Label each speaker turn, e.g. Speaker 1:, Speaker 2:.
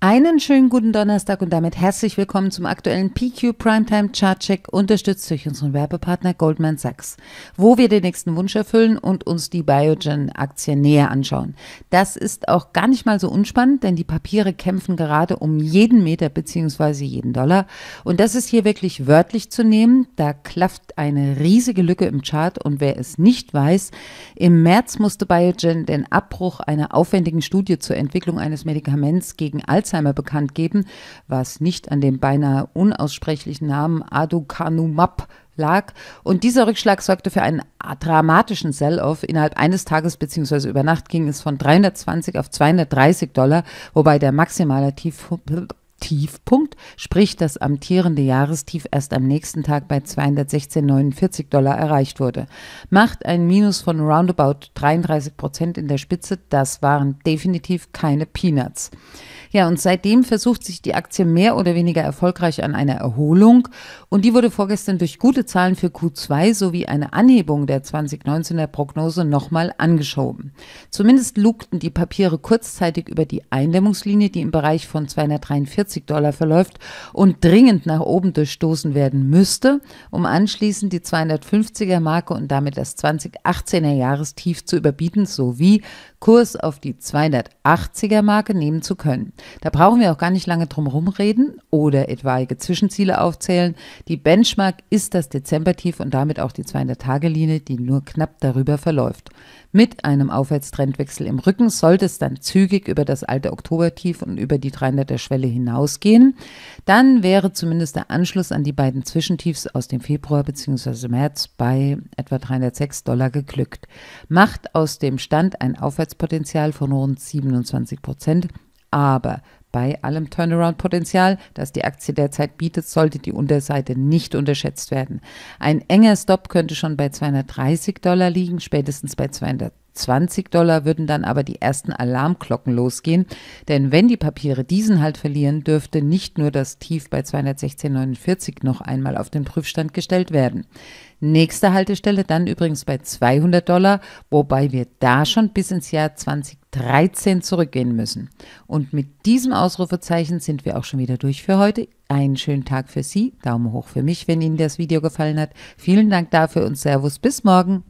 Speaker 1: Einen schönen guten Donnerstag und damit herzlich willkommen zum aktuellen PQ Primetime Chartcheck, unterstützt durch unseren Werbepartner Goldman Sachs, wo wir den nächsten Wunsch erfüllen und uns die Biogen-Aktie näher anschauen. Das ist auch gar nicht mal so unspannend, denn die Papiere kämpfen gerade um jeden Meter bzw. jeden Dollar. Und das ist hier wirklich wörtlich zu nehmen. Da klafft eine riesige Lücke im Chart und wer es nicht weiß, im März musste Biogen den Abbruch einer aufwendigen Studie zur Entwicklung eines Medikaments gegen Alzheimer Alzheimer bekannt geben, was nicht an dem beinahe unaussprechlichen Namen Aducanumab lag. Und dieser Rückschlag sorgte für einen dramatischen Sell-off. Innerhalb eines Tages bzw. über Nacht ging es von 320 auf 230 Dollar, wobei der maximale Tief Tiefpunkt, sprich das amtierende Jahrestief erst am nächsten Tag bei 216,49 Dollar erreicht wurde. Macht ein Minus von roundabout 33 Prozent in der Spitze, das waren definitiv keine Peanuts. Ja, und seitdem versucht sich die Aktie mehr oder weniger erfolgreich an einer Erholung und die wurde vorgestern durch gute Zahlen für Q2 sowie eine Anhebung der 2019er Prognose nochmal angeschoben. Zumindest lugten die Papiere kurzzeitig über die Eindämmungslinie, die im Bereich von 243 40 Dollar verläuft und dringend nach oben durchstoßen werden müsste, um anschließend die 250er Marke und damit das 2018er Jahrestief zu überbieten, sowie Kurs auf die 280er Marke nehmen zu können. Da brauchen wir auch gar nicht lange drum herum reden oder etwaige Zwischenziele aufzählen. Die Benchmark ist das Dezembertief und damit auch die 200-Tage-Linie, die nur knapp darüber verläuft. Mit einem Aufwärtstrendwechsel im Rücken sollte es dann zügig über das alte Oktobertief und über die 300er Schwelle hinaus ausgehen, dann wäre zumindest der Anschluss an die beiden Zwischentiefs aus dem Februar bzw. März bei etwa 306 Dollar geglückt. Macht aus dem Stand ein Aufwärtspotenzial von rund 27 Prozent, aber bei allem Turnaround-Potenzial, das die Aktie derzeit bietet, sollte die Unterseite nicht unterschätzt werden. Ein enger Stop könnte schon bei 230 Dollar liegen, spätestens bei 200. 20 Dollar würden dann aber die ersten Alarmglocken losgehen. Denn wenn die Papiere diesen Halt verlieren, dürfte nicht nur das Tief bei 216,49 noch einmal auf den Prüfstand gestellt werden. Nächste Haltestelle dann übrigens bei 200 Dollar, wobei wir da schon bis ins Jahr 2013 zurückgehen müssen. Und mit diesem Ausrufezeichen sind wir auch schon wieder durch für heute. Einen schönen Tag für Sie, Daumen hoch für mich, wenn Ihnen das Video gefallen hat. Vielen Dank dafür und Servus, bis morgen.